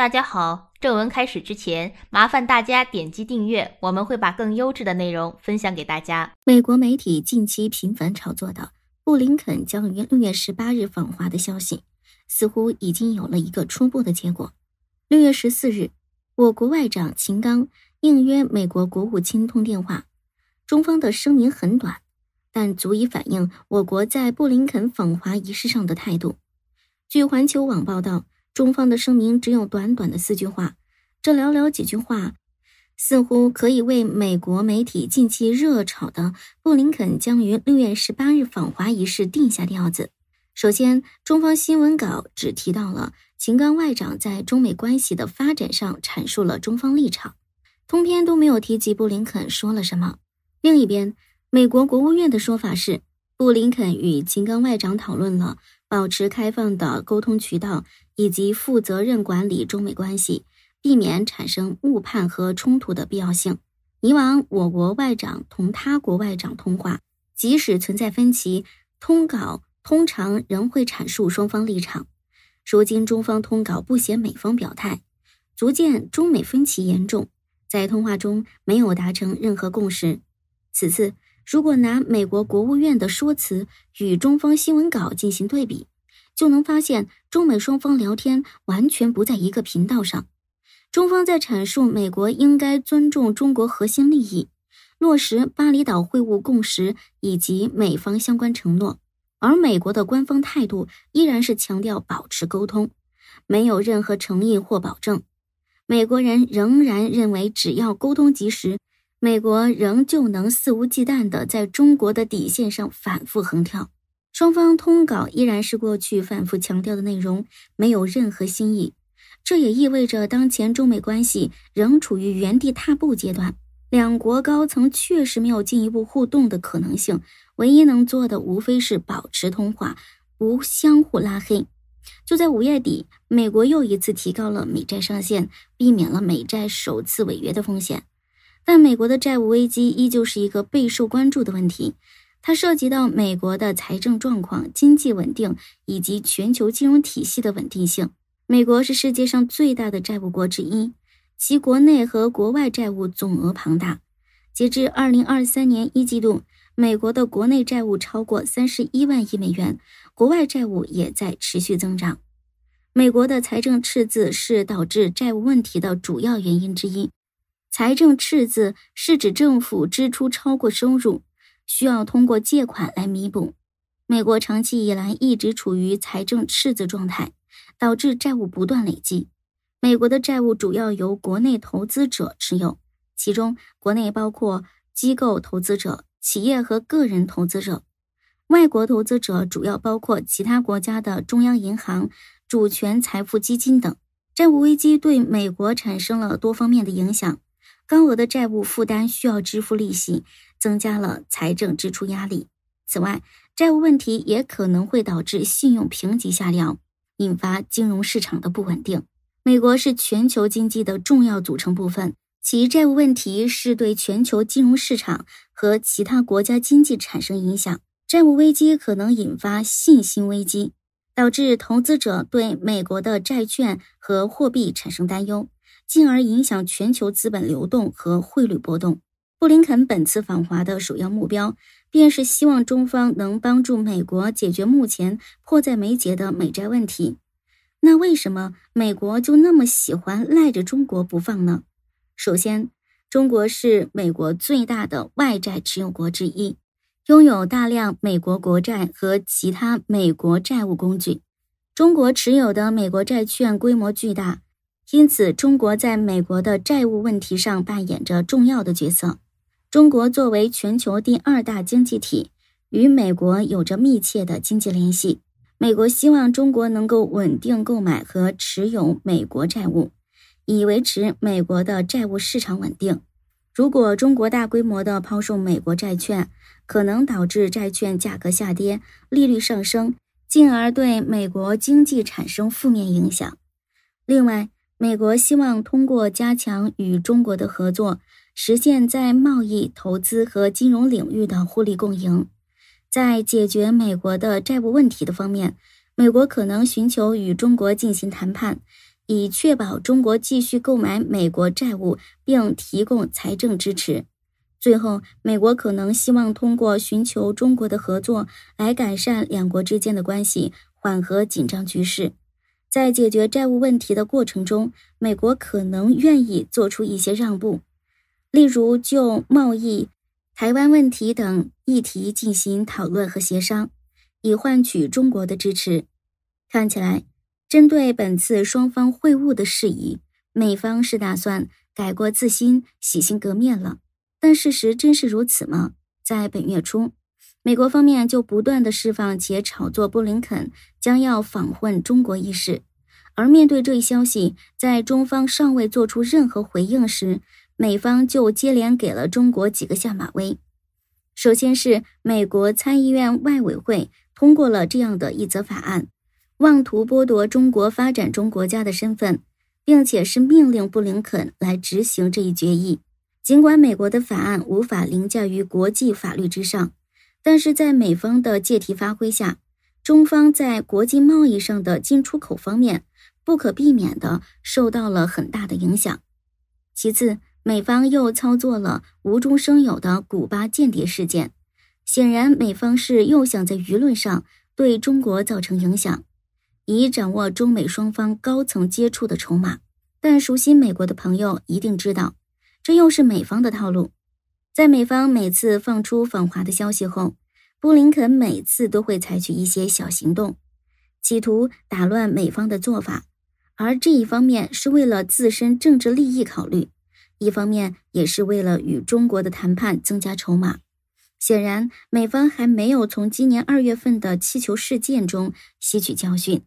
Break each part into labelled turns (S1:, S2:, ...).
S1: 大家好，正文开始之前，麻烦大家点击订阅，我们会把更优质的内容分享给大家。美国媒体近期频繁炒作的布林肯将于六月十八日访华的消息，似乎已经有了一个初步的结果。六月十四日，我国外长秦刚应约美国国务卿通电话，中方的声明很短，但足以反映我国在布林肯访华仪式上的态度。据环球网报道。中方的声明只有短短的四句话，这寥寥几句话似乎可以为美国媒体近期热炒的布林肯将于六月十八日访华一事定下调子。首先，中方新闻稿只提到了秦刚外长在中美关系的发展上阐述了中方立场，通篇都没有提及布林肯说了什么。另一边，美国国务院的说法是，布林肯与秦刚外长讨论了保持开放的沟通渠道。以及负责任管理中美关系，避免产生误判和冲突的必要性。以往我国外长同他国外长通话，即使存在分歧，通稿通常仍会阐述双方立场。如今中方通稿不写美方表态，足见中美分歧严重，在通话中没有达成任何共识。此次如果拿美国国务院的说辞与中方新闻稿进行对比。就能发现，中美双方聊天完全不在一个频道上。中方在阐述美国应该尊重中国核心利益，落实巴厘岛会晤共识以及美方相关承诺，而美国的官方态度依然是强调保持沟通，没有任何诚意或保证。美国人仍然认为，只要沟通及时，美国仍旧能肆无忌惮地在中国的底线上反复横跳。双方通稿依然是过去反复强调的内容，没有任何新意。这也意味着当前中美关系仍处于原地踏步阶段，两国高层确实没有进一步互动的可能性。唯一能做的无非是保持通话，不相互拉黑。就在五月底，美国又一次提高了美债上限，避免了美债首次违约的风险。但美国的债务危机依旧是一个备受关注的问题。它涉及到美国的财政状况、经济稳定以及全球金融体系的稳定性。美国是世界上最大的债务国之一，其国内和国外债务总额庞大。截至二零二三年一季度，美国的国内债务超过三十一万亿美元，国外债务也在持续增长。美国的财政赤字是导致债务问题的主要原因之一。财政赤字是指政府支出超过收入。需要通过借款来弥补。美国长期以来一直处于财政赤字状态，导致债务不断累积。美国的债务主要由国内投资者持有，其中国内包括机构投资者、企业和个人投资者；外国投资者主要包括其他国家的中央银行、主权财富基金等。债务危机对美国产生了多方面的影响，高额的债务负担需要支付利息。增加了财政支出压力。此外，债务问题也可能会导致信用评级下降，引发金融市场的不稳定。美国是全球经济的重要组成部分，其债务问题是对全球金融市场和其他国家经济产生影响。债务危机可能引发信心危机，导致投资者对美国的债券和货币产生担忧，进而影响全球资本流动和汇率波动。布林肯本次访华的首要目标，便是希望中方能帮助美国解决目前迫在眉睫的美债问题。那为什么美国就那么喜欢赖着中国不放呢？首先，中国是美国最大的外债持有国之一，拥有大量美国国债和其他美国债务工具。中国持有的美国债券规模巨大，因此中国在美国的债务问题上扮演着重要的角色。中国作为全球第二大经济体，与美国有着密切的经济联系。美国希望中国能够稳定购买和持有美国债务，以维持美国的债务市场稳定。如果中国大规模的抛售美国债券，可能导致债券价格下跌、利率上升，进而对美国经济产生负面影响。另外，美国希望通过加强与中国的合作。实现在贸易、投资和金融领域的互利共赢。在解决美国的债务问题的方面，美国可能寻求与中国进行谈判，以确保中国继续购买美国债务并提供财政支持。最后，美国可能希望通过寻求中国的合作来改善两国之间的关系，缓和紧张局势。在解决债务问题的过程中，美国可能愿意做出一些让步。例如就贸易、台湾问题等议题进行讨论和协商，以换取中国的支持。看起来，针对本次双方会晤的事宜，美方是打算改过自新、洗心革面了。但事实真是如此吗？在本月初，美国方面就不断的释放且炒作布林肯将要访问中国一事，而面对这一消息，在中方尚未做出任何回应时。美方就接连给了中国几个下马威，首先是美国参议院外委会通过了这样的一则法案，妄图剥夺中国发展中国家的身份，并且是命令布林肯来执行这一决议。尽管美国的法案无法凌驾于国际法律之上，但是在美方的借题发挥下，中方在国际贸易上的进出口方面不可避免的受到了很大的影响。其次，美方又操作了无中生有的古巴间谍事件，显然美方是又想在舆论上对中国造成影响，以掌握中美双方高层接触的筹码。但熟悉美国的朋友一定知道，这又是美方的套路。在美方每次放出访华的消息后，布林肯每次都会采取一些小行动，企图打乱美方的做法，而这一方面是为了自身政治利益考虑。一方面也是为了与中国的谈判增加筹码。显然，美方还没有从今年二月份的气球事件中吸取教训。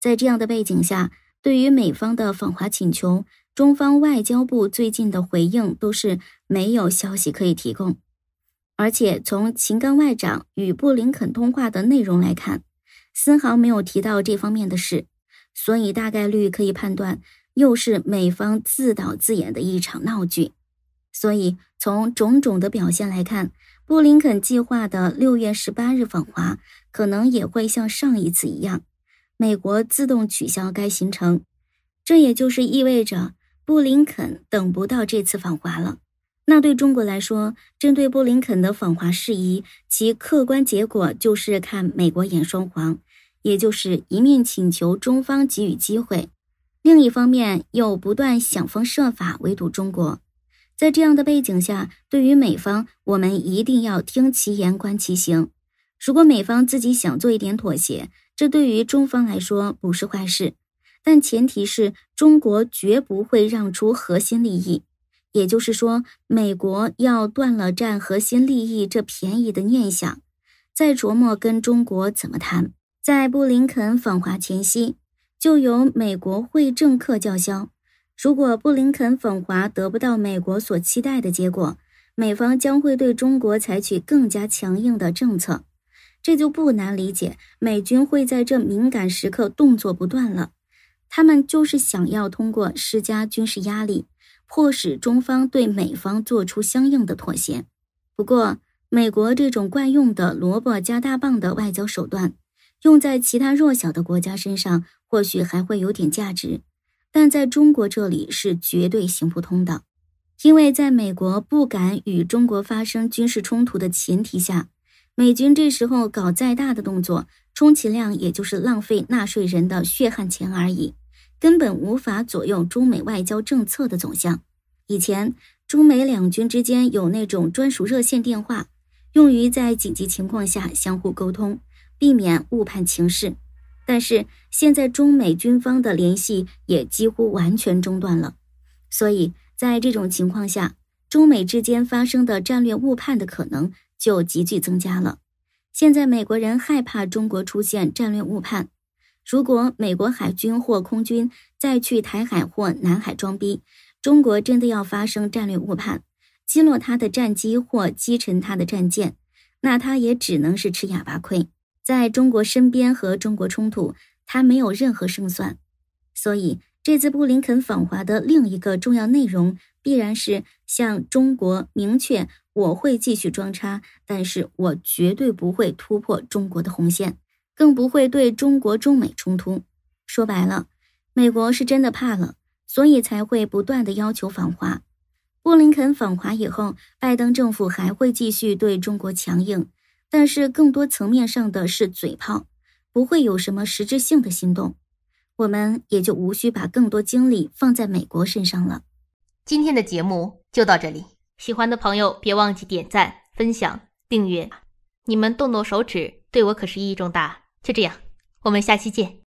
S1: 在这样的背景下，对于美方的访华请求，中方外交部最近的回应都是没有消息可以提供。而且，从秦刚外长与布林肯通话的内容来看，丝毫没有提到这方面的事，所以大概率可以判断。又是美方自导自演的一场闹剧，所以从种种的表现来看，布林肯计划的六月十八日访华，可能也会像上一次一样，美国自动取消该行程。这也就是意味着布林肯等不到这次访华了。那对中国来说，针对布林肯的访华事宜，其客观结果就是看美国演双簧，也就是一面请求中方给予机会。另一方面，又不断想方设法围堵中国。在这样的背景下，对于美方，我们一定要听其言，观其行。如果美方自己想做一点妥协，这对于中方来说不是坏事，但前提是中国绝不会让出核心利益。也就是说，美国要断了占核心利益这便宜的念想，再琢磨跟中国怎么谈。在布林肯访华前夕。就由美国会政客叫嚣，如果布林肯访华得不到美国所期待的结果，美方将会对中国采取更加强硬的政策。这就不难理解美军会在这敏感时刻动作不断了，他们就是想要通过施加军事压力，迫使中方对美方做出相应的妥协。不过，美国这种惯用的萝卜加大棒的外交手段。用在其他弱小的国家身上，或许还会有点价值，但在中国这里是绝对行不通的。因为在美国不敢与中国发生军事冲突的前提下，美军这时候搞再大的动作，充其量也就是浪费纳税人的血汗钱而已，根本无法左右中美外交政策的走向。以前，中美两军之间有那种专属热线电话，用于在紧急情况下相互沟通。避免误判情势，但是现在中美军方的联系也几乎完全中断了，所以在这种情况下，中美之间发生的战略误判的可能就急剧增加了。现在美国人害怕中国出现战略误判，如果美国海军或空军再去台海或南海装逼，中国真的要发生战略误判，击落他的战机或击沉他的战舰，那他也只能是吃哑巴亏。在中国身边和中国冲突，他没有任何胜算。所以，这次布林肯访华的另一个重要内容，必然是向中国明确：我会继续装叉，但是我绝对不会突破中国的红线，更不会对中国中美冲突。说白了，美国是真的怕了，所以才会不断的要求访华。布林肯访华以后，拜登政府还会继续对中国强硬。但是更多层面上的是嘴炮，不会有什么实质性的心动，我们也就无需把更多精力放在美国身上了。今天的节目就到这里，喜欢的朋友别忘记点赞、分享、订阅，你们动动手指对我可是意义重大。就这样，我们下期见。